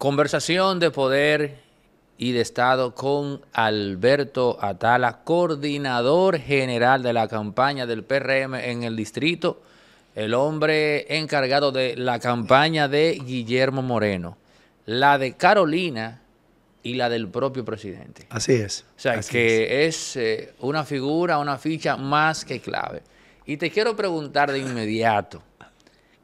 Conversación de poder y de Estado con Alberto Atala, coordinador general de la campaña del PRM en el distrito, el hombre encargado de la campaña de Guillermo Moreno, la de Carolina y la del propio presidente. Así es. O sea, que es, eh, una figura, una ficha más que clave. Y te quiero preguntar de inmediato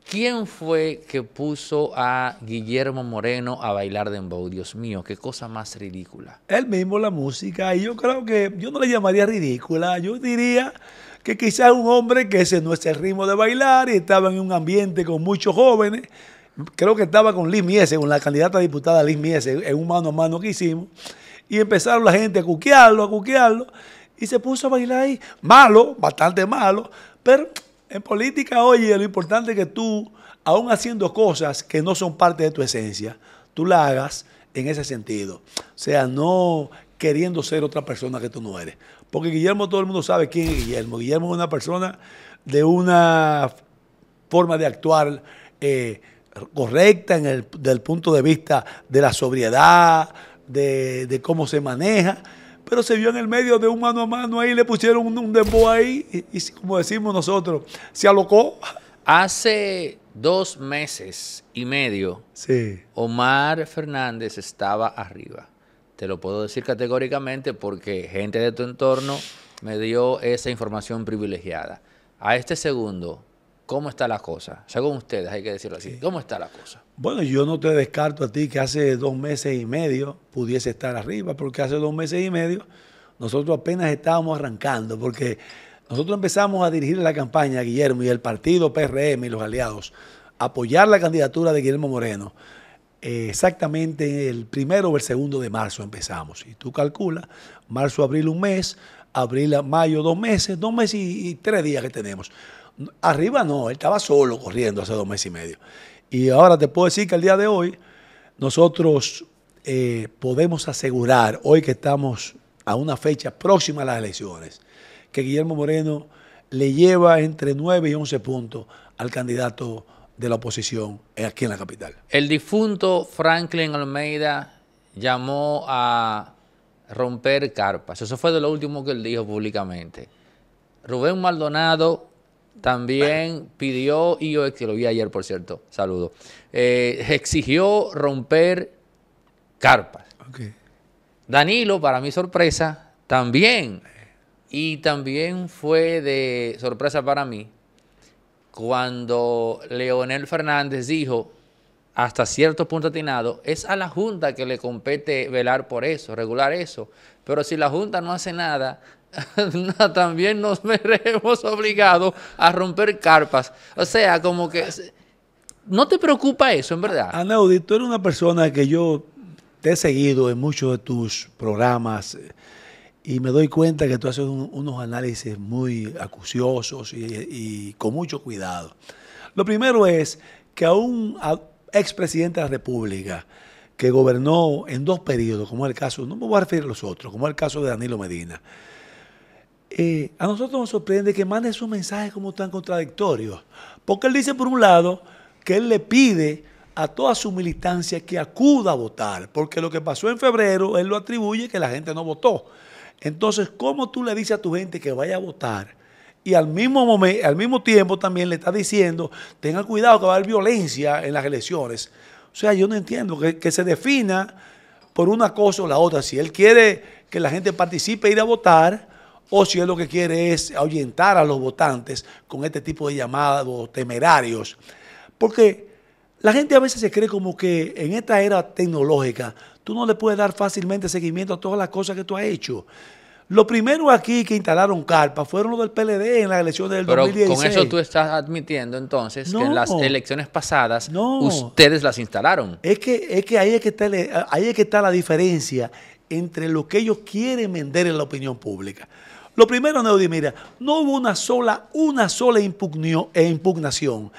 ¿Quién fue que puso a Guillermo Moreno a bailar de dembow? Dios mío, qué cosa más ridícula. Él mismo la música, y yo creo que yo no le llamaría ridícula, yo diría que quizás un hombre que ese no es el ritmo de bailar y estaba en un ambiente con muchos jóvenes, creo que estaba con Liz Miese, con la candidata diputada Liz Miese, en un mano a mano que hicimos, y empezaron la gente a cuquearlo, a cuquearlo, y se puso a bailar ahí, malo, bastante malo, pero en política, oye, lo importante es que tú, aún haciendo cosas que no son parte de tu esencia, tú la hagas en ese sentido. O sea, no queriendo ser otra persona que tú no eres. Porque Guillermo, todo el mundo sabe quién es Guillermo. Guillermo es una persona de una forma de actuar eh, correcta en el, del punto de vista de la sobriedad, de cómo se maneja pero se vio en el medio de un mano a mano ahí, le pusieron un, un ahí y, como decimos nosotros, se alocó. Hace dos meses y medio, Omar Fernández estaba arriba. Te lo puedo decir categóricamente porque gente de tu entorno me dio esa información privilegiada. A este segundo, ¿cómo está la cosa? Según ustedes, hay que decirlo así. ¿Cómo está la cosa? Bueno, yo no te descarto a ti que hace dos meses y medio pudiese estar arriba, porque hace dos meses y medio nosotros apenas estábamos arrancando, porque nosotros empezamos a dirigir la campaña, Guillermo, y el partido PRM y los aliados, apoyar la candidatura de Guillermo Moreno. Eh, exactamente el primero o el segundo de marzo empezamos. Y tú calculas, marzo, abril un mes, abril, mayo dos meses, dos meses y, y tres días que tenemos. Arriba no, él estaba solo corriendo hace dos meses y medio. Y ahora te puedo decir que el día de hoy nosotros eh, podemos asegurar, hoy que estamos a una fecha próxima a las elecciones, que Guillermo Moreno le lleva entre 9 y 11 puntos al candidato de la oposición aquí en la capital. El difunto Franklin Almeida llamó a romper carpas. Eso fue de lo último que él dijo públicamente. Rubén Maldonado también pidió, y yo que lo vi ayer, por cierto, saludo, eh, exigió romper carpas. Danilo, para mi sorpresa, también. Y también fue de sorpresa para mí cuando Leonel Fernández dijo, hasta cierto punto atinado, es a la Junta que le compete velar por eso, regular eso. Pero si la Junta no hace nada, también nos veremos obligados a romper carpas. O sea, como que... ¿No te preocupa eso, en verdad? Anaudi, tú eres una persona que yo te he seguido en muchos de tus programas eh, y me doy cuenta que tú haces unos análisis muy acuciosos y, con mucho cuidado. Lo primero es que a un expresidente de la República que gobernó en dos periodos, como el caso, no me voy a referir a los otros, como es el caso de Danilo Medina, eh, a nosotros nos sorprende que mande sus mensajes como tan contradictorios. Porque él dice, por un lado, que él le pide a toda su militancia que acuda a votar, porque lo que pasó en febrero, él lo atribuye que la gente no votó. Entonces, ¿cómo tú le dices a tu gente que vaya a votar? Y al mismo, momento, al mismo tiempo también le está diciendo, tenga cuidado que va a haber violencia en las elecciones. O sea, yo no entiendo que, que se defina por una cosa o la otra. Si él quiere que la gente participe e ir a votar, o si es lo que quiere es ahuyentar a los votantes con este tipo de llamados temerarios. Porque la gente a veces se cree como que en esta era tecnológica tú no le puedes dar fácilmente seguimiento a todas las cosas que tú has hecho. Lo primero aquí que instalaron carpa fueron los del PLD en las elecciones del Pero Con eso tú estás admitiendo entonces que en las elecciones pasadas ustedes las instalaron. Es que, es que ahí que ahí es que está la diferencia entre lo que ellos quieren vender en la opinión pública. Lo primero, neudí, mira, no hubo una sola, una sola eh, impugnación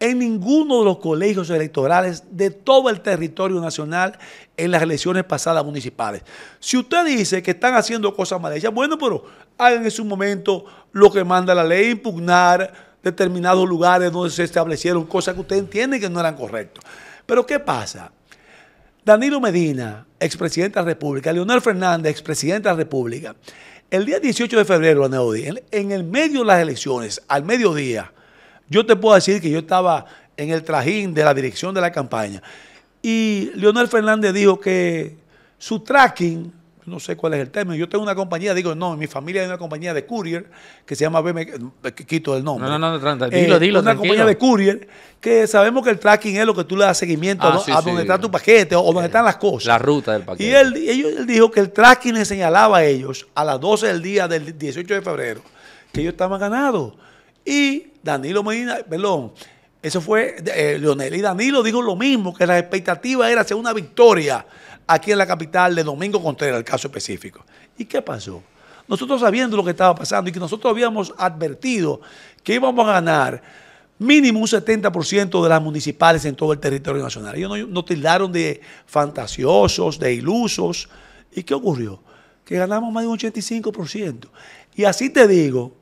en ninguno de los colegios electorales de todo el territorio nacional en las elecciones pasadas municipales. Si usted dice que están haciendo cosas mal bueno, pero hagan en su momento lo que manda la ley, impugnar determinados lugares donde se establecieron cosas que usted entiende que no eran correctas. Pero ¿qué pasa? Danilo Medina, expresidente de la República, Leonel Fernández, expresidente de la República, el día 18 de febrero, en, en el medio de las elecciones, al mediodía, yo te puedo decir que yo estaba en el trajín de la dirección de la campaña y Leonel Fernández dijo que su tracking no sé cuál es el término. Yo tengo una compañía, digo, no, en mi familia hay una compañía de courier que se llama BM, eh, quito el nombre. No, no, no, eh, Una compañía de courier que sabemos que el tracking es lo que tú le das seguimiento ah, a, donde está tu paquete o, dónde donde eh, están las cosas. La ruta del paquete. Y él, ellos, dijo que el tracking le señalaba a ellos a las 12 del día del 18 de febrero que ellos estaban ganados. Y Danilo Medina, perdón, eso fue, Leonel y Danilo dijo lo mismo, que la expectativa era hacer una victoria aquí en la capital de Domingo Contreras, el caso específico. ¿Y qué pasó? Nosotros sabiendo lo que estaba pasando y que nosotros habíamos advertido que íbamos a ganar mínimo un 70% de las municipales en todo el territorio nacional. Ellos nos, nos tildaron de fantasiosos, de ilusos. ¿Y qué ocurrió? Que ganamos más de un 85%. Y así te digo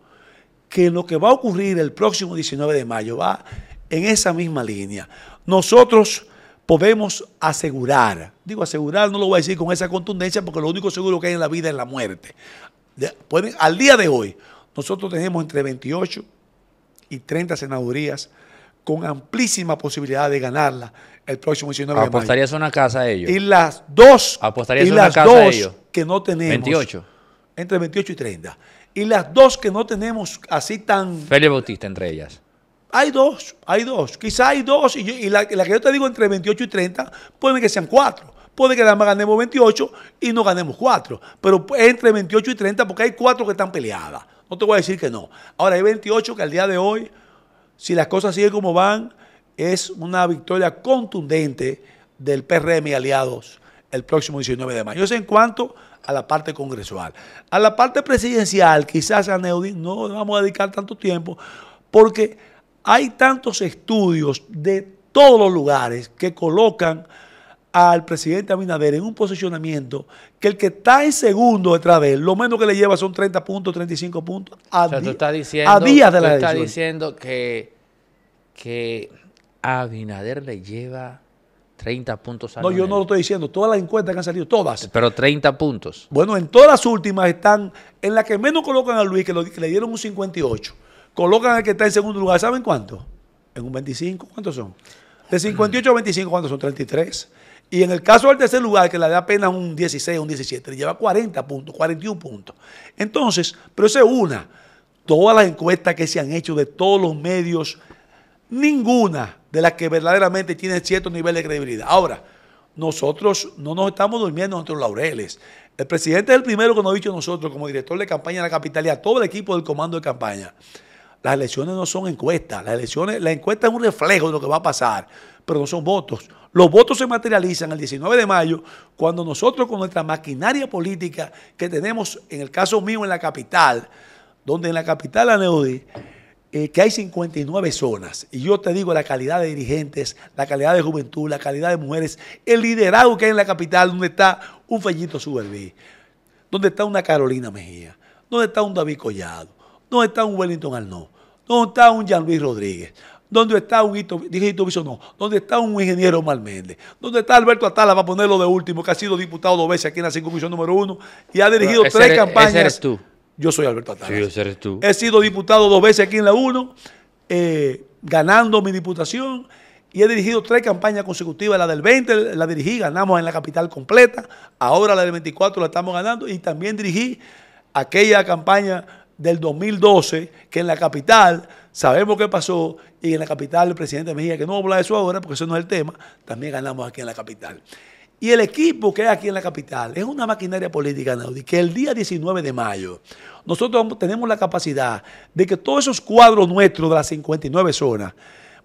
que lo que va a ocurrir el próximo 19 de mayo va en esa misma línea. Nosotros podemos asegurar, digo asegurar, no lo voy a decir con esa contundencia porque lo único seguro que hay en la vida es la muerte. al día de hoy, nosotros tenemos entre 28 y 30 senadurías con amplísima posibilidad de ganarla el próximo 19 de mayo. ¿Apostarías una casa a ellos? Y las dos, que no tenemos. 28. Entre 28 y 30. Y las dos que no tenemos así tan... Félix Bautista entre ellas. Hay dos, hay dos. Quizá hay dos, y, la, que yo te digo entre 28 y 30, puede que sean cuatro. Puede que nada más ganemos 28 y no ganemos cuatro. Pero entre 28 y 30, porque hay cuatro que están peleadas. No te voy a decir que no. Ahora, hay 28 que al día de hoy, si las cosas siguen como van, es una victoria contundente del PRM y aliados el próximo 19 de mayo. Eso en cuanto a la parte congresual. A la parte presidencial, quizás a Neudin no vamos a dedicar tanto tiempo, porque hay tantos estudios de todos los lugares que colocan al presidente Abinader en un posicionamiento que el que está en segundo detrás de él, lo menos que le lleva son 30 puntos, 35 puntos a, día, diciendo, de estás diciendo que, Abinader le lleva 30 puntos a No, yo no lo estoy diciendo. Todas las encuestas que han salido, todas. Pero 30 puntos. Bueno, en todas las últimas están, en las que menos colocan a Luis, que le dieron un 58. Colocan al que está en segundo lugar, ¿saben cuánto? En un 25, ¿cuántos son? De 58 a 25, ¿cuántos son? 33. Y en el caso del tercer lugar, que le da apenas un 16, un 17, le lleva 40 puntos, 41 puntos. Entonces, pero esa una. Todas las encuestas que se han hecho de todos los medios, ninguna de las que verdaderamente tiene cierto nivel de credibilidad. Ahora, nosotros no nos estamos durmiendo en nuestros laureles. El presidente es el primero que nos ha dicho nosotros como director de campaña de la capital y a todo el equipo del comando de campaña. Las elecciones no son encuestas. Las elecciones, la encuesta es un reflejo de lo que va a pasar, pero no son votos. Los votos se materializan el 19 de mayo cuando nosotros con nuestra maquinaria política que tenemos, en el caso mío, en la capital, donde en la capital, la eh, que hay 59 zonas. Y yo te digo la calidad de dirigentes, la calidad de juventud, la calidad de mujeres, el liderazgo que hay en la capital, donde está un Fellito Suberví, donde está una Carolina Mejía, donde está un David Collado, donde está un Wellington Arnaud. ¿Dónde está un Jean Luis Rodríguez? ¿Dónde está un Hito, dije Hito no, ¿dónde está un ingeniero Malméndez? ¿Dónde está Alberto Atala, para ponerlo de último, que ha sido diputado dos veces aquí en la comisión número uno y ha dirigido tres campañas? Ese eres tú. Yo soy Alberto Atala. Sí, ese eres tú. He sido diputado dos veces aquí en la 1, eh, ganando mi diputación y he dirigido tres campañas consecutivas. La del 20 la dirigí, ganamos en la capital completa. Ahora la del 24 la estamos ganando y también dirigí aquella campaña del 2012, que en la capital sabemos qué pasó y en la capital el presidente Mejía, que no hablar de eso ahora porque eso no es el tema, también ganamos aquí en la capital. Y el equipo que hay aquí en la capital es una maquinaria política, Naudi, que el día 19 de mayo nosotros tenemos la capacidad de que todos esos cuadros nuestros de las 59 zonas,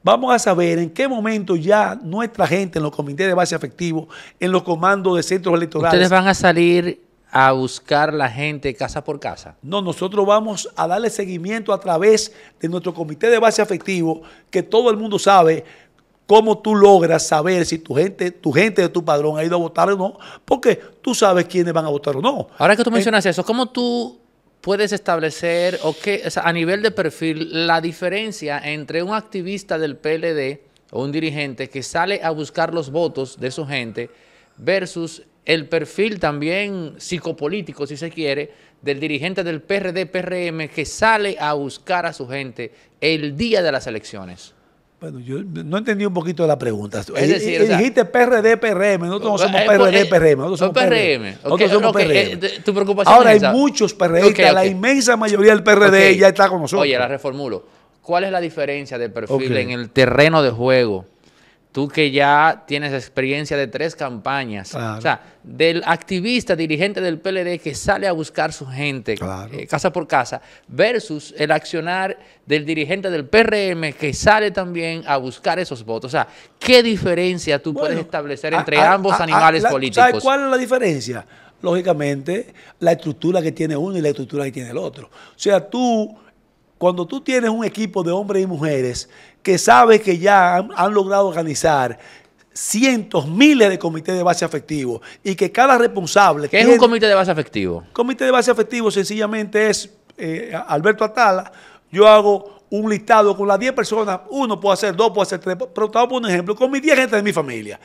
vamos a saber en qué momento ya nuestra gente en los comités de base afectivo, en los comandos de centros electorales. Ustedes van a salir a buscar la gente casa por casa? No, nosotros vamos a darle seguimiento a través de nuestro comité de base afectivo, que todo el mundo sabe cómo tú logras saber si tu gente, tu gente de tu padrón ha ido a votar o no, porque tú sabes quiénes van a votar o no. Ahora que tú eh, mencionas eso, ¿cómo tú puedes establecer o qué, a nivel de perfil, la diferencia entre un activista del PLD o un dirigente que sale a buscar los votos de su gente versus el perfil también psicopolítico, si se quiere, del dirigente del PRD-PRM que sale a buscar a su gente el día de las elecciones. Bueno, yo no entendí un poquito la pregunta. Es decir, dijiste PRD, PRM, nosotros no somos PRD, PRM, nosotros somos PRM. somos Ahora hay muchos PRD, la inmensa mayoría del PRD ya está con nosotros. Oye, la reformulo. ¿Cuál es la diferencia del perfil en el terreno de juego? tú que ya tienes experiencia de tres campañas, o sea, del activista, dirigente del PLD que sale a buscar su gente eh, casa por casa, versus el accionar del dirigente del PRM que sale también a buscar esos votos. O sea, ¿qué diferencia tú puedes establecer entre ambos animales políticos? cuál es la diferencia? Lógicamente, la estructura que tiene uno y la estructura que tiene el otro. O sea, tú, cuando tú tienes un equipo de hombres y mujeres que sabe que ya han, logrado organizar cientos, miles de comités de base afectivo y que cada responsable... ¿Qué es un comité de base afectivo? Comité de base afectivo sencillamente es eh, Alberto Atala, yo hago un listado con las 10 personas, uno puede hacer, dos puede hacer, tres, pero te por un ejemplo, con mis 10 gente de mi familia.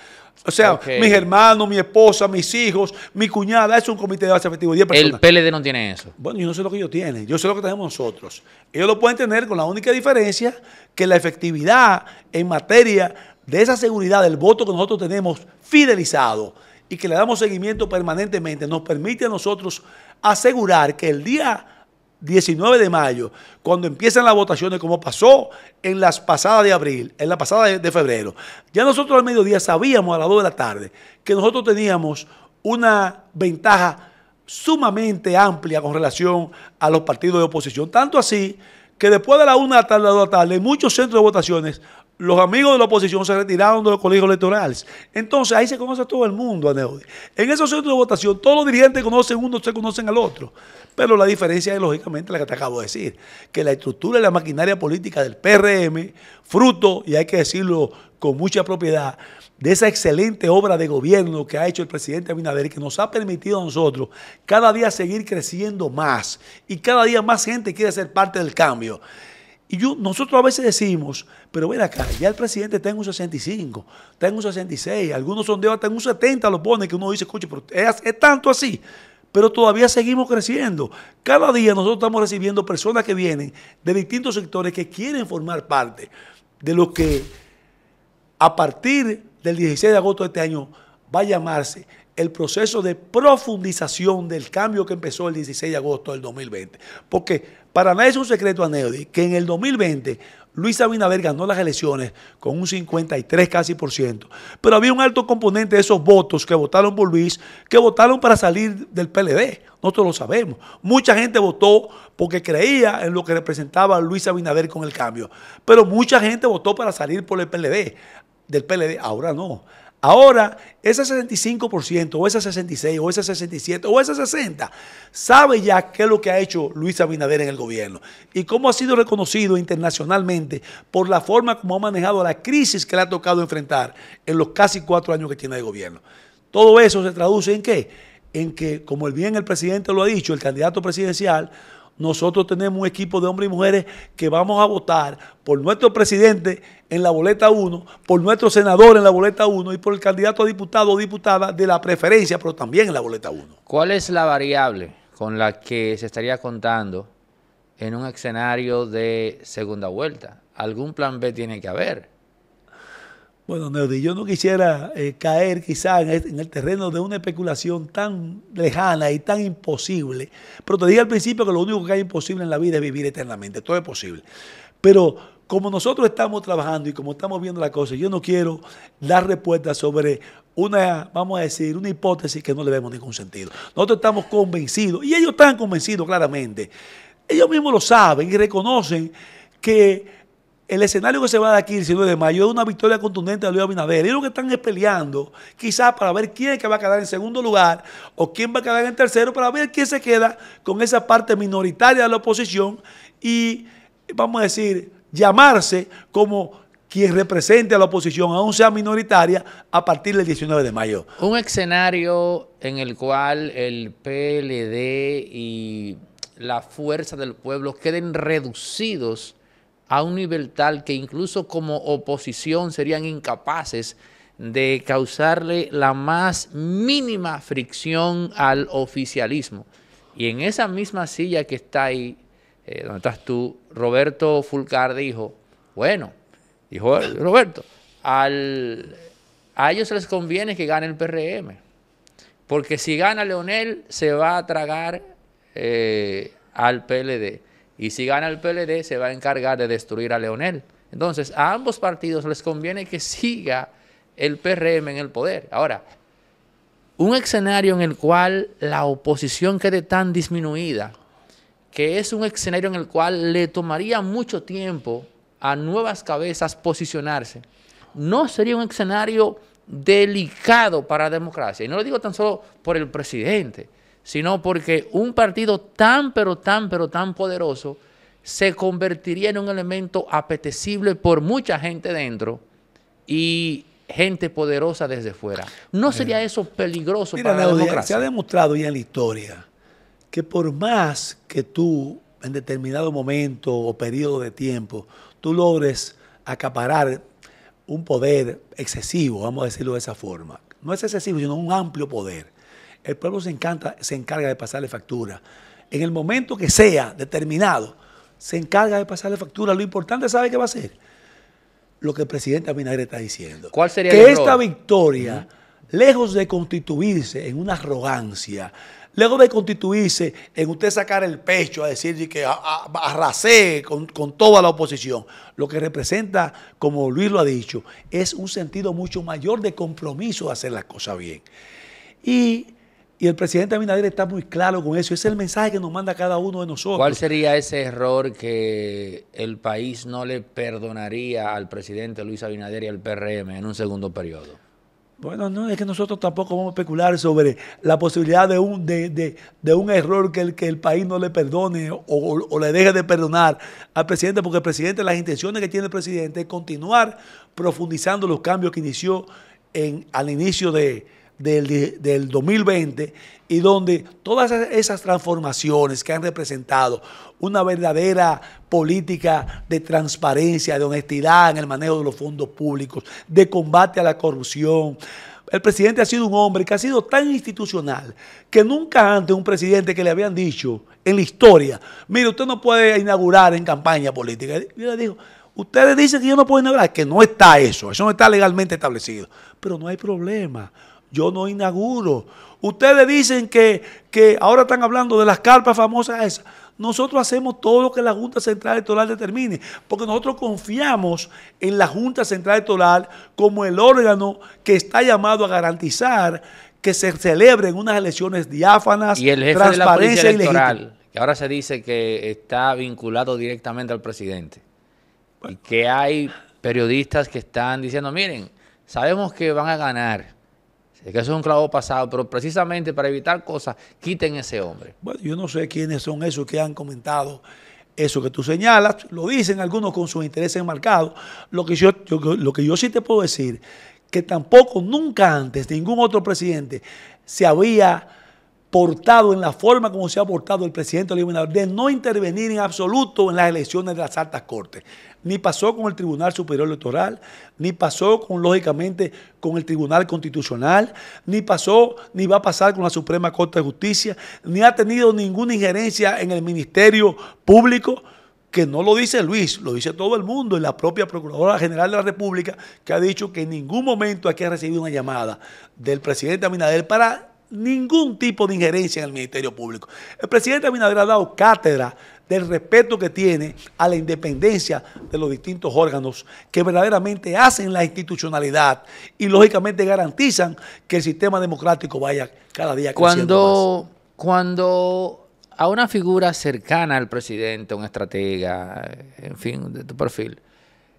O sea, mis hermanos, mi esposa, mis hijos, mi cuñada, es un comité de base efectivo, 10 personas. El PLD no tiene eso. Bueno, yo no sé lo que ellos tienen, yo sé lo que tenemos nosotros. Ellos lo pueden tener con la única diferencia que la efectividad en materia de esa seguridad del voto que nosotros tenemos fidelizado y que le damos seguimiento permanentemente, nos permite a nosotros asegurar que el día 19 de mayo, cuando empiezan las votaciones, como pasó en las pasadas de abril, en la pasada de, febrero, ya nosotros al mediodía sabíamos a las 2 de la tarde que nosotros teníamos una ventaja sumamente amplia con relación a los partidos de oposición. Tanto así que después de la 1 de la tarde, a 2 de la tarde, en muchos centros de votaciones los amigos de la oposición se retiraron de los colegios electorales. Entonces ahí se conoce a todo el mundo, En esos centros de votación, todos los dirigentes conocen uno, se conocen al otro. Pero la diferencia es lógicamente la que te acabo de decir, que la estructura y la maquinaria política del PRM, fruto, y hay que decirlo con mucha propiedad, de esa excelente obra de gobierno que ha hecho el presidente Abinader, que nos ha permitido a nosotros cada día seguir creciendo más y cada día más gente quiere ser parte del cambio. Y nosotros a veces decimos, pero ven acá, ya el presidente está en un 65, está en un 66, algunos sondeos están en un 70 los ponen, que uno dice, escuche, pero es, es tanto así pero todavía seguimos creciendo. Cada día nosotros estamos recibiendo personas que vienen de distintos sectores que quieren formar parte de lo que a partir del 16 de agosto de este año va a llamarse el proceso de profundización del cambio que empezó el 16 de agosto del 2020. Porque para nadie es un secreto a que en el 2020 Luis Abinader ganó las elecciones con un 53 casi por ciento. Pero había un alto componente de esos votos que votaron por Luis, que votaron para salir del PLD. Nosotros lo sabemos. Mucha gente votó porque creía en lo que representaba Luis Abinader con el cambio. Pero mucha gente votó para salir por el PLD, del PLD. Ahora no. Ahora ese 65% o ese 66 o ese 67 o ese 60 sabe ya qué es lo que ha hecho Luis Abinader en el gobierno y cómo ha sido reconocido internacionalmente por la forma como ha manejado la crisis que le ha tocado enfrentar en los casi cuatro años que tiene de gobierno. Todo eso se traduce en qué? En que, como bien el presidente lo ha dicho, el candidato presidencial nosotros tenemos un equipo de hombres y mujeres que vamos a votar por nuestro presidente en la boleta 1, por nuestro senador en la boleta 1 y por el candidato a diputado o diputada de la preferencia, pero también en la boleta 1. ¿Cuál es la variable con la que se estaría contando en un escenario de segunda vuelta? Algún plan B tiene que haber. Bueno, Neudi, yo no quisiera eh, caer quizás en el, terreno de una especulación tan lejana y tan imposible, pero te dije al principio que lo único que hay imposible en la vida es vivir eternamente, todo es posible. Pero como nosotros estamos trabajando y como estamos viendo la cosa, yo no quiero dar respuesta sobre una, vamos a decir, una hipótesis que no le vemos ningún sentido. Nosotros estamos convencidos, y ellos están convencidos claramente, ellos mismos lo saben y reconocen que el escenario que se va de aquí el 19 de mayo es una victoria contundente de Luis Abinader. Y lo que están es peleando, quizás para ver quién es que va a quedar en segundo lugar o quién va a quedar en tercero, para ver quién se queda con esa parte minoritaria de la oposición y, vamos a decir, llamarse como quien represente a la oposición, aún sea minoritaria, a partir del 19 de mayo. Un escenario en el cual el PLD y la fuerza del pueblo queden reducidos a un nivel tal que incluso como oposición serían incapaces de causarle la más mínima fricción al oficialismo. Y en esa misma silla que está ahí, eh, donde estás tú, Roberto Fulcar dijo, bueno, dijo Roberto, a ellos les conviene que gane el PRM, porque si gana Leonel se va a tragar eh, al PLD. Y si gana el PLD, se va a encargar de destruir a Leonel. Entonces, a ambos partidos les conviene que siga el PRM en el poder. Ahora, un escenario en el cual la oposición quede tan disminuida, que es un escenario en el cual le tomaría mucho tiempo a nuevas cabezas posicionarse, no sería un escenario delicado para la democracia. Y no lo digo tan solo por el presidente, sino porque un partido tan, pero tan, pero tan poderoso se convertiría en un elemento apetecible por mucha gente dentro y gente poderosa desde fuera. ¿No sería eso peligroso para la, democracia? Se ha demostrado ya en la historia que por más que tú en determinado momento o periodo de tiempo tú logres acaparar un poder excesivo, vamos a decirlo de esa forma, no es excesivo, sino un amplio poder el pueblo se, encanta, se encarga de pasarle factura. En el momento que sea determinado, se encarga de pasarle factura. Lo importante, ¿sabe qué va a ser? Lo que el presidente Abinader está diciendo. ¿Cuál sería Que esta victoria, lejos de constituirse en una arrogancia, lejos de constituirse en usted sacar el pecho a decir que arrasé con, toda la oposición, lo que representa, como Luis lo ha dicho, es un sentido mucho mayor de compromiso de hacer las cosas bien. Y y el presidente Abinader está muy claro con eso. es el mensaje que nos manda cada uno de nosotros. ¿Cuál sería ese error que el país no le perdonaría al presidente Luis Abinader y al PRM en un segundo periodo? Bueno, no, es que nosotros tampoco vamos a especular sobre la posibilidad de un, de, un error que el, que el país no le perdone o, le deje de perdonar al presidente, porque el presidente, las intenciones que tiene el presidente es continuar profundizando los cambios que inició en, al inicio de, del, 2020 y donde todas esas transformaciones que han representado una verdadera política de transparencia, de honestidad en el manejo de los fondos públicos, de combate a la corrupción, el presidente ha sido un hombre que ha sido tan institucional que nunca antes un presidente que le habían dicho en la historia, mire, usted no puede inaugurar en campaña política. yo le dijo, ustedes dicen que yo no puedo inaugurar, que no está eso, eso no está legalmente establecido. Pero no hay problema yo no inauguro. Ustedes dicen que, que ahora están hablando de las carpas famosas esas. Nosotros hacemos todo lo que la Junta Central Electoral determine, porque nosotros confiamos en la Junta Central Electoral como el órgano que está llamado a garantizar que se celebren unas elecciones diáfanas, y transparencia electoral, que ahora se dice que está vinculado directamente al presidente. Y que hay periodistas que están diciendo, miren, sabemos que van a ganar, es que eso es un clavo pasado, pero precisamente para evitar cosas, quiten ese hombre. Bueno, yo no sé quiénes son esos que han comentado eso que tú señalas, lo dicen algunos con sus intereses enmarcados. Lo que yo, lo que yo sí te puedo decir, que tampoco nunca antes ningún otro presidente se había portado en la forma como se ha portado el presidente Olivo de no intervenir en absoluto en las elecciones de las altas cortes ni pasó con el Tribunal Superior Electoral, ni pasó con, lógicamente, con el Tribunal Constitucional, ni pasó, ni va a pasar con la Suprema Corte de Justicia, ni ha tenido ninguna injerencia en el Ministerio Público, que no lo dice Luis, lo dice todo el mundo, y la propia Procuradora General de la República, que ha dicho que en ningún momento aquí ha recibido una llamada del presidente Abinader para ningún tipo de injerencia en el Ministerio Público. El presidente Abinader ha dado cátedra del respeto que tiene a la independencia de los distintos órganos que verdaderamente hacen la institucionalidad y lógicamente garantizan que el sistema democrático vaya cada día creciendo cuando, Cuando a una figura cercana al presidente, un estratega, eh, en fin, de tu perfil,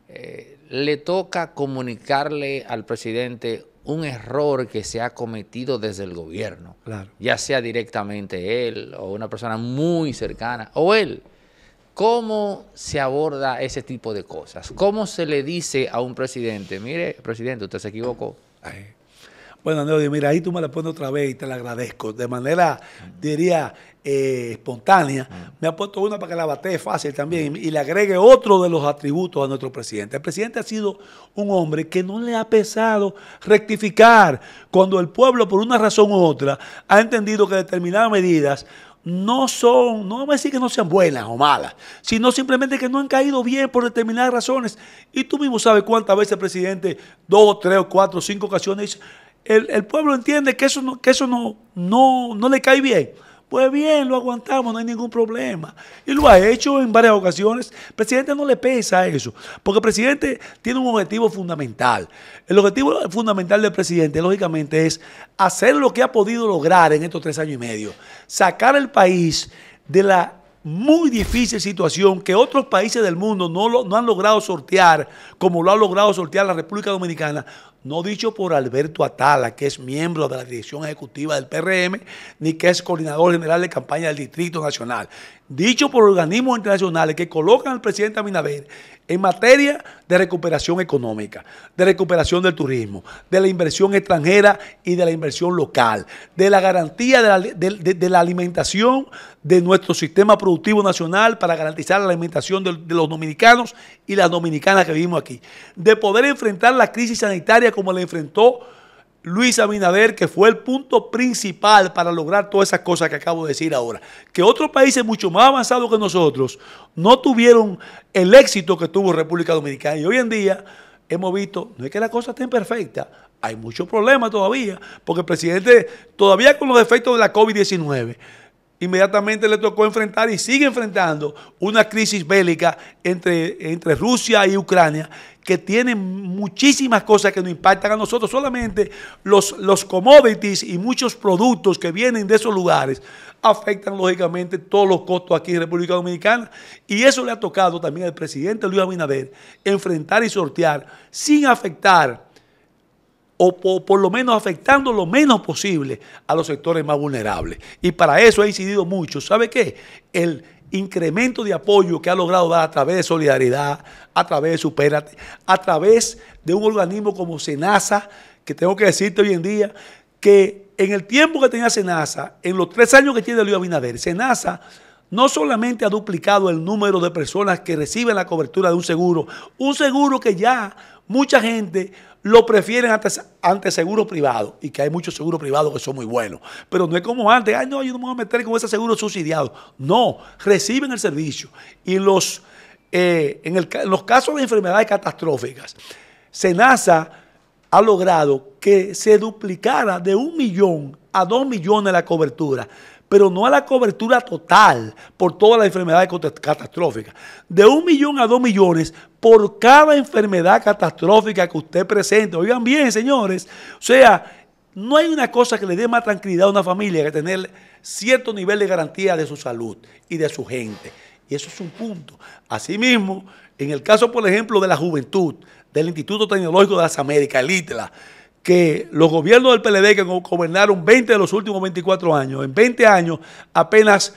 eh, le toca comunicarle al presidente un error que se ha cometido desde el gobierno, ya sea directamente él o una persona muy cercana o él. ¿Cómo se aborda ese tipo de cosas? ¿Cómo se le dice a un presidente, mire, presidente, usted se equivocó? Bueno, Neody, mira, ahí tú me la pones otra vez y te la agradezco. De manera, diría, eh, espontánea. Mm. Me ha puesto una para que la bate fácil también mm. y le agregue otro de los atributos a nuestro presidente. El presidente ha sido un hombre que no le ha pesado rectificar cuando el pueblo, por una razón u otra, ha entendido que determinadas medidas no son, no voy a decir que no sean buenas o malas, sino simplemente que no han caído bien por determinadas razones. Y tú mismo sabes cuántas veces el presidente, dos, tres, cuatro, cinco ocasiones, dice, el, pueblo entiende que eso, no, que eso no, no, no le cae bien. Pues bien, lo aguantamos, no hay ningún problema. Y lo ha hecho en varias ocasiones. El presidente no le pesa eso, porque el presidente tiene un objetivo fundamental. El objetivo fundamental del presidente, lógicamente, es hacer lo que ha podido lograr en estos tres años y medio. Sacar al país de la muy difícil situación que otros países del mundo no, no han logrado sortear como lo ha logrado sortear la República Dominicana no dicho por Alberto Atala, que es miembro de la dirección ejecutiva del PRM, ni que es coordinador general de campaña del Distrito Nacional dicho por organismos internacionales que colocan al presidente Abinader en materia de recuperación económica, de recuperación del turismo, de la inversión extranjera y de la inversión local, de la garantía de la, de la alimentación de nuestro sistema productivo nacional para garantizar la alimentación de los dominicanos y las dominicanas que vivimos aquí, de poder enfrentar la crisis sanitaria como la enfrentó Luis Abinader, que fue el punto principal para lograr todas esas cosas que acabo de decir ahora. Que otros países mucho más avanzados que nosotros no tuvieron el éxito que tuvo República Dominicana. Y hoy en día hemos visto, no es que la cosa esté perfecta, hay muchos problemas todavía, porque el presidente, todavía con los efectos de la COVID-19, inmediatamente le tocó enfrentar y sigue enfrentando una crisis bélica entre, entre Rusia y Ucrania que tiene muchísimas cosas que nos impactan a nosotros. Solamente los, los commodities y muchos productos que vienen de esos lugares afectan lógicamente todos los costos aquí en República Dominicana. Y eso le ha tocado también al presidente Luis Abinader enfrentar y sortear sin afectar o por, lo menos afectando lo menos posible a los sectores más vulnerables. Y para eso ha incidido mucho. ¿Sabe qué? El incremento de apoyo que ha logrado dar a través de Solidaridad, a través de Superate, a través de un organismo como SENASA, que tengo que decirte hoy en día que en el tiempo que tenía SENASA, en los tres años que tiene Luis Abinader, SENASA no solamente ha duplicado el número de personas que reciben la cobertura de un seguro, un seguro que ya mucha gente lo prefieren ante, ante seguro privado y que hay muchos seguros privados que son muy buenos. Pero no es como antes, ay no, yo no me voy a meter con ese seguro subsidiado. No, reciben el servicio. Y los, eh, en, en los casos de enfermedades catastróficas, SENASA ha logrado que se duplicara de un millón a dos millones la cobertura pero no a la cobertura total por todas las enfermedades catastróficas. De un millón a dos millones por cada enfermedad catastrófica que usted presente. Oigan bien, señores. O sea, no hay una cosa que le dé más tranquilidad a una familia que tener cierto nivel de garantía de su salud y de su gente. Y eso es un punto. Asimismo, en el caso, por ejemplo, de la juventud, del Instituto Tecnológico de las Américas, el ITLA, e que los gobiernos del PLD que gobernaron 20 de los últimos 24 años, en 20 años apenas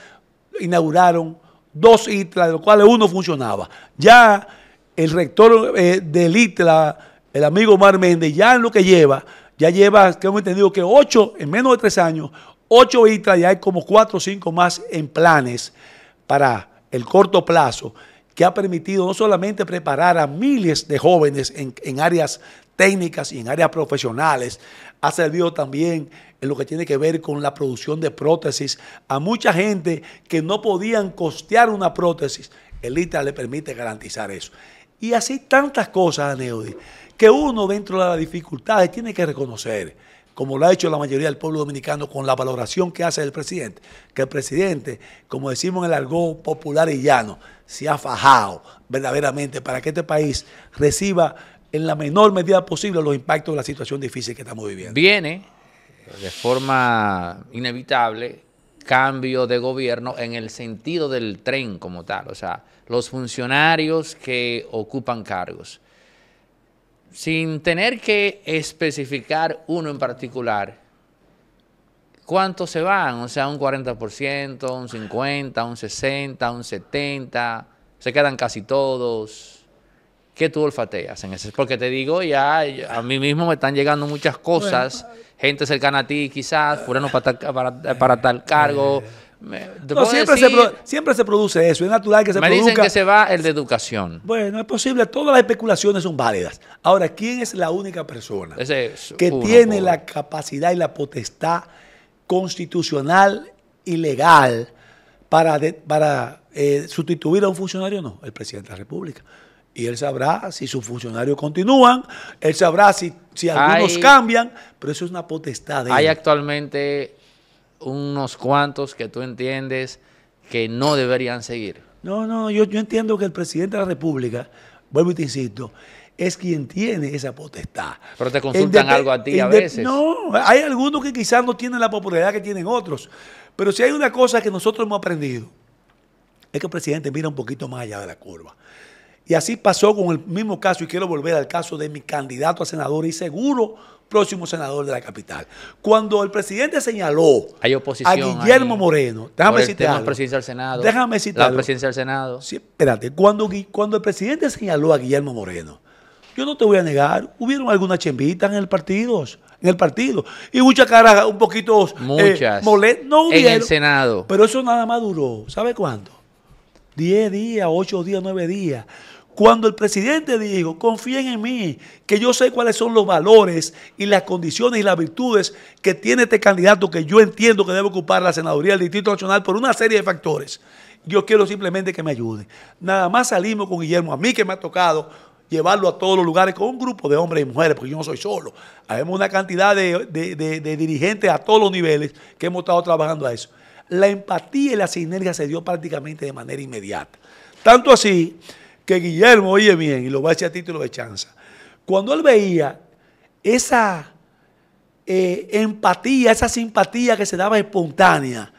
inauguraron dos ITLA, de los cuales uno funcionaba. Ya el rector eh, del ITLA, el amigo Omar Méndez, ya en lo que lleva, ya lleva, que hemos entendido que ocho, en menos de tres años, ocho ITLA, ya hay como cuatro o cinco más en planes para el corto plazo que ha permitido no solamente preparar a miles de jóvenes en, en áreas técnicas y en áreas profesionales. Ha servido también en lo que tiene que ver con la producción de prótesis a mucha gente que no podían costear una prótesis. El ITRA le permite garantizar eso. Y así tantas cosas, Neodi que uno dentro de las dificultades tiene que reconocer, como lo ha hecho la mayoría del pueblo dominicano con la valoración que hace el presidente, que el presidente, como decimos en el argot popular y llano, se ha fajado verdaderamente para que este país reciba en la menor medida posible los impactos de la situación difícil que estamos viviendo. Viene de forma inevitable cambio de gobierno en el sentido del tren como tal, o sea, los funcionarios que ocupan cargos. Sin tener que especificar uno en particular, ¿cuántos se van? O sea, un 40%, un 50%, un 60%, un 70%, se quedan casi todos. ¿Qué tú olfateas en ese? Porque te digo, ya a mí mismo me están llegando muchas cosas, gente cercana a ti quizás, fulano para, para, tal cargo. Eh. siempre, se produce eso, es natural que se produzca. Me dicen que se va el de educación. Bueno, es posible, todas las especulaciones son válidas. Ahora, ¿quién es la única persona que tiene la capacidad y la potestad constitucional y legal para, para eh, sustituir a un funcionario? No, el presidente de la República. Y él sabrá si sus funcionarios continúan, él sabrá si, si algunos cambian, pero eso es una potestad. De hay actualmente unos cuantos que tú entiendes que no deberían seguir. No, no, yo, yo entiendo que el presidente de la República, vuelvo y te insisto, es quien tiene esa potestad. Pero te consultan algo a ti a veces. No, hay algunos que quizás no tienen la popularidad que tienen otros. Pero si hay una cosa que nosotros hemos aprendido, es que el presidente mira un poquito más allá de la curva. Y así pasó con el mismo caso, y quiero volver al caso de mi candidato a senador y seguro próximo senador de la capital. Cuando el presidente señaló a Guillermo Moreno, déjame citar. Senado. Déjame citar. La presidencia del Senado. Sí, espérate, cuando, cuando el presidente señaló a Guillermo Moreno, yo no te voy a negar, hubieron algunas chembitas en el partido, en el partido, y muchas caras un poquito eh, molestas. No en el Senado. Pero eso nada más duró, ¿sabe cuándo? Diez días, ocho días, nueve días. Cuando el presidente dijo, confíen en mí, que yo sé cuáles son los valores y las condiciones y las virtudes que tiene este candidato que yo entiendo que debe ocupar la senaduría del Distrito Nacional por una serie de factores. Yo quiero simplemente que me ayude. Nada más salimos con Guillermo, a mí que me ha tocado llevarlo a todos los lugares con un grupo de hombres y mujeres, porque yo no soy solo. Habemos una cantidad de, de dirigentes a todos los niveles que hemos estado trabajando a eso. La empatía y la sinergia se dio prácticamente de manera inmediata. Tanto así que Guillermo, oye bien, y lo va a decir a título de chanza. Cuando él veía esa eh, empatía, esa simpatía que se daba espontánea,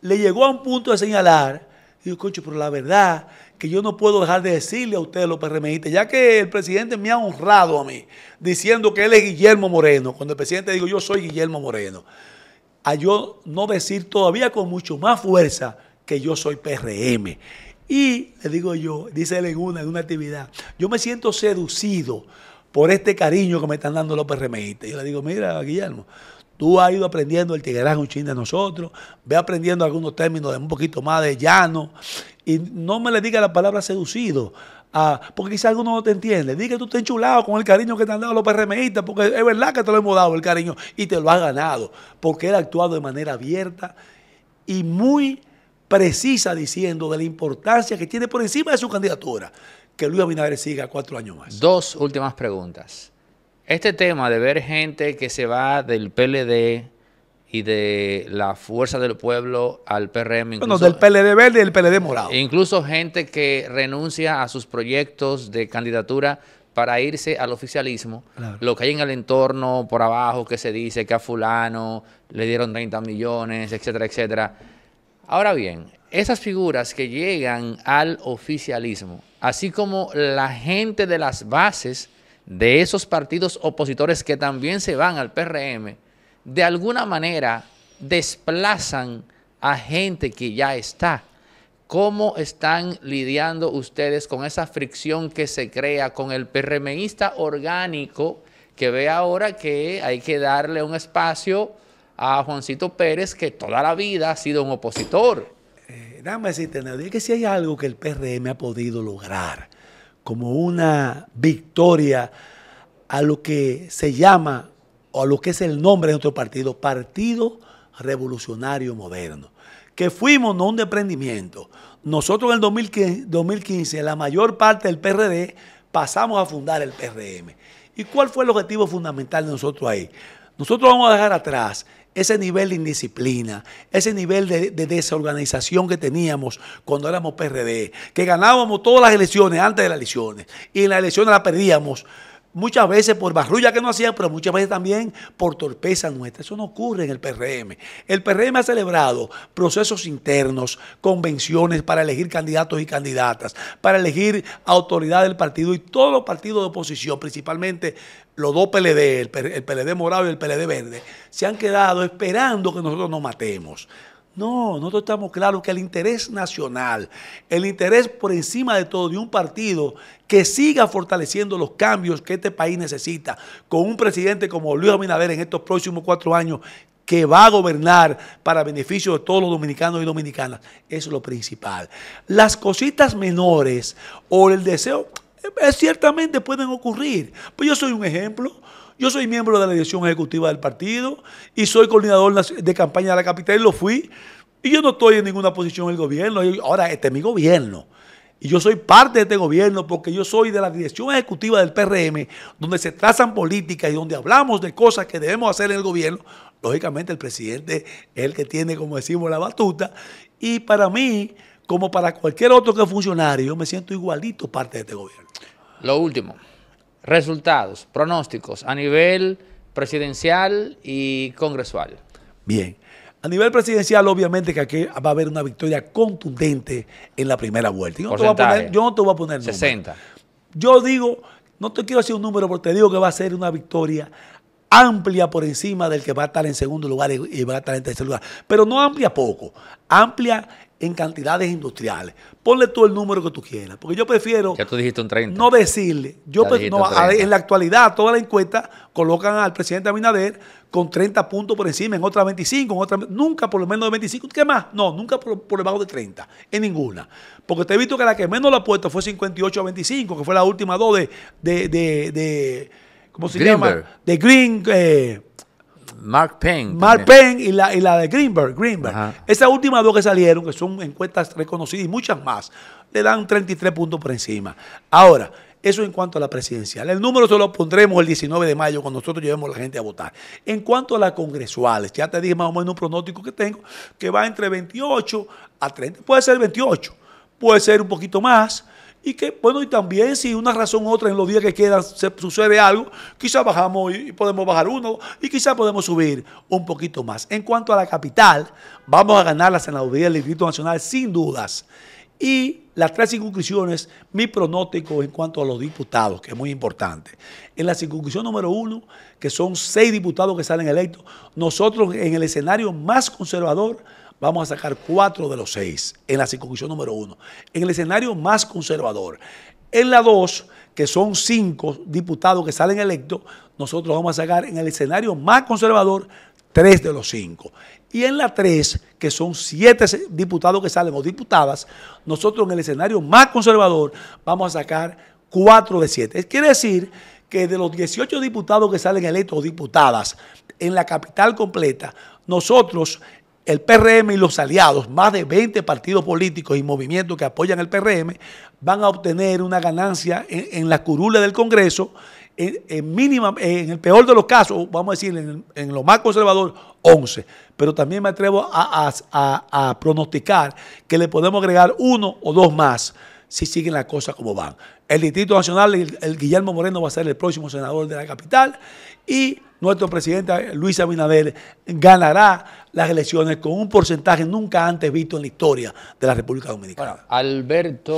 le llegó a un punto de señalar, digo, cocho, pero la verdad que yo no puedo dejar de decirle a ustedes los PRMistas, ya que el presidente me ha honrado a mí, diciendo que él es Guillermo Moreno, cuando el presidente digo, yo soy Guillermo Moreno, a yo no decir todavía con mucho más fuerza que yo soy PRM. Y le digo yo, dice él en una, una actividad, yo me siento seducido por este cariño que me están dando los PRMistas. Yo le digo, mira, Guillermo, tú has ido aprendiendo el tigueraje un chin de nosotros, ve aprendiendo algunos términos de un poquito más de llano, y no me le diga la palabra seducido, porque quizás alguno no te entiende. Diga que tú estás enchulado con el cariño que te han dado los PRMistas, porque es verdad que te lo hemos dado el cariño y te lo has ganado, porque él ha actuado de manera abierta y muy precisa diciendo de la importancia que tiene por encima de su candidatura que Luis Abinader siga cuatro años más. Dos últimas preguntas. Este tema de ver gente que se va del PLD y de la fuerza del pueblo al PRM. bueno, del PLD verde y del PLD morado. E incluso gente que renuncia a sus proyectos de candidatura para irse al oficialismo, lo que hay en el entorno por abajo que se dice que a fulano le dieron 30 millones, etcétera, etcétera. Ahora bien, esas figuras que llegan al oficialismo, así como la gente de las bases de esos partidos opositores que también se van al PRM, de alguna manera desplazan a gente que ya está. ¿Cómo están lidiando ustedes con esa fricción que se crea con el PRMista orgánico que ve ahora que hay que darle un espacio a Juancito Pérez, que toda la vida ha sido un opositor. Déjame eh, dame decirte, nadie que si hay algo que el PRM ha podido lograr como una victoria a lo que se llama, o a lo que es el nombre de nuestro partido, Partido Revolucionario Moderno, que fuimos no un deprendimiento. Nosotros en el 2015 la mayor parte del PRD, pasamos a fundar el PRM. ¿Y cuál fue el objetivo fundamental de nosotros ahí? Nosotros vamos a dejar atrás ese nivel de indisciplina, ese nivel de, desorganización que teníamos cuando éramos PRD, que ganábamos todas las elecciones antes de las elecciones y en las elecciones las perdíamos muchas veces por barrulla que no hacían, pero muchas veces también por torpeza nuestra. Eso no ocurre en el PRM. El PRM ha celebrado procesos internos, convenciones para elegir candidatos y candidatas, para elegir autoridad del partido y todos los partidos de oposición, principalmente los dos PLD, el PLD morado y el PLD verde, se han quedado esperando que nosotros nos matemos. No, nosotros estamos claros que el interés nacional, el interés por encima de todo de un partido que siga fortaleciendo los cambios que este país necesita, con un presidente como Luis Abinader en estos próximos cuatro años que va a gobernar para beneficio de todos los dominicanos y dominicanas, es lo principal. Las cositas menores o el deseo, eh, eh, ciertamente pueden ocurrir. Pues yo soy un ejemplo. Yo soy miembro de la dirección ejecutiva del partido y soy coordinador de campaña de la capital, y lo fui. Y yo no estoy en ninguna posición en el gobierno. Ahora, este es mi gobierno. Y yo soy parte de este gobierno porque yo soy de la dirección ejecutiva del PRM, donde se trazan políticas y donde hablamos de cosas que debemos hacer en el gobierno. Lógicamente el presidente es el que tiene, como decimos, la batuta. Y para mí, como para cualquier otro que funcionario, yo me siento igualito parte de este gobierno. Lo último resultados, pronósticos a nivel presidencial y congresual. Bien. A nivel presidencial, obviamente que aquí va a haber una victoria contundente en la primera vuelta. Yo no, te voy, a poner, yo 60. Yo digo, no te quiero decir un número, porque te digo que va a ser una victoria amplia por encima del que va a estar en segundo lugar y va a estar en tercer lugar. Pero no amplia poco, amplia en cantidades industriales. Ponle tú el número que tú quieras, porque yo prefiero... Ya tú dijiste un 30. No decirle. Yo en la actualidad toda la encuesta colocan al presidente Abinader con 30 puntos por encima, en otras 25, en otra... Nunca por lo menos de 25. ¿Qué más? No, nunca por, debajo de 30, en ninguna. Porque te he visto que la que menos la apuesta fue 58 a 25, que fue la última dos de... de, de, ¿Cómo se llama? De Green... Eh, Mark Penn. Mark Penn y la, y la de Greenberg. Greenberg. Esas últimas dos que salieron, que son encuestas reconocidas y muchas más, le dan 33 puntos por encima. Ahora, eso en cuanto a la presidencial. El número se lo pondremos el 19 de mayo cuando nosotros llevemos a la gente a votar. En cuanto a las congresuales, ya te dije más o menos un pronóstico que tengo, que va entre 28 a 30. Puede ser 28, puede ser un poquito más, y que, bueno, y también si una razón u otra en los días que quedan se, sucede algo, quizá bajamos y, podemos bajar uno y quizá podemos subir un poquito más. En cuanto a la capital, vamos a ganar la senaduría del Distrito Nacional sin dudas. Y las tres circunscripciones, mi pronóstico en cuanto a los diputados, que es muy importante. En la circunscripción número uno, que son seis diputados que salen electos, nosotros en el escenario más conservador, vamos a sacar cuatro de los seis en la circunscripción número uno, en el escenario más conservador. En la dos, que son cinco diputados que salen electos, nosotros vamos a sacar en el escenario más conservador tres de los cinco. Y en la tres, que son siete diputados que salen o diputadas, nosotros en el escenario más conservador vamos a sacar cuatro de siete. Quiere decir que de los 18 diputados que salen electos o diputadas en la capital completa, nosotros el PRM y los aliados, más de 20 partidos políticos y movimientos que apoyan el PRM, van a obtener una ganancia en, la curula del Congreso, en, mínima, en el peor de los casos, vamos a decir, en, lo más conservador, 11. Pero también me atrevo a, pronosticar que le podemos agregar uno o dos más si siguen las cosas como van. El Distrito Nacional, el Guillermo Moreno va a ser el próximo senador de la capital y nuestro presidente eh, Luis Abinader ganará las elecciones con un porcentaje nunca antes visto en la historia de la República Dominicana. Alberto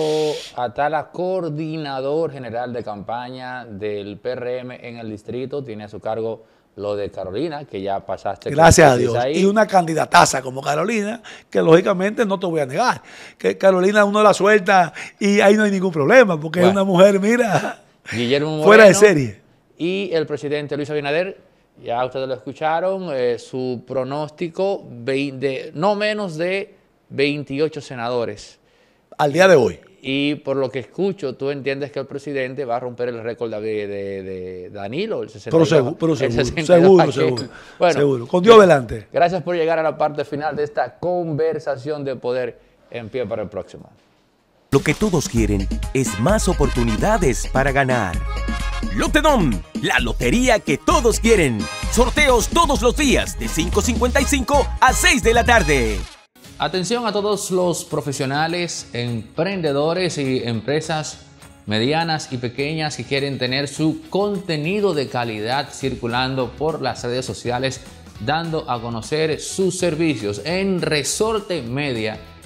Atala, coordinador general de campaña del PRM en el distrito, tiene a su cargo lo de Carolina, que ya pasaste. Gracias a Dios. Y una candidataza como Carolina, que lógicamente no te voy a negar, que Carolina uno la suelta y ahí no hay ningún problema, porque es una mujer, mira, Guillermo fuera de serie. Y el presidente Luis Abinader ya ustedes lo escucharon, eh, su pronóstico de no menos de 28 senadores. Al día de hoy. Y por lo que escucho, tú entiendes que el presidente va a romper el récord de, Danilo, el Pero, seguro, seguro, seguro, bueno, Con Dios adelante. Gracias por llegar a la parte final de esta conversación de poder en pie para el próximo. Lo que todos quieren es más oportunidades para ganar. Lotedom, la lotería que todos quieren. Sorteos todos los días de 5.55 a 6 de la tarde. Atención a todos los profesionales, emprendedores y empresas medianas y pequeñas que quieren tener su contenido de calidad circulando por las redes sociales, dando a conocer sus servicios en Resorte Media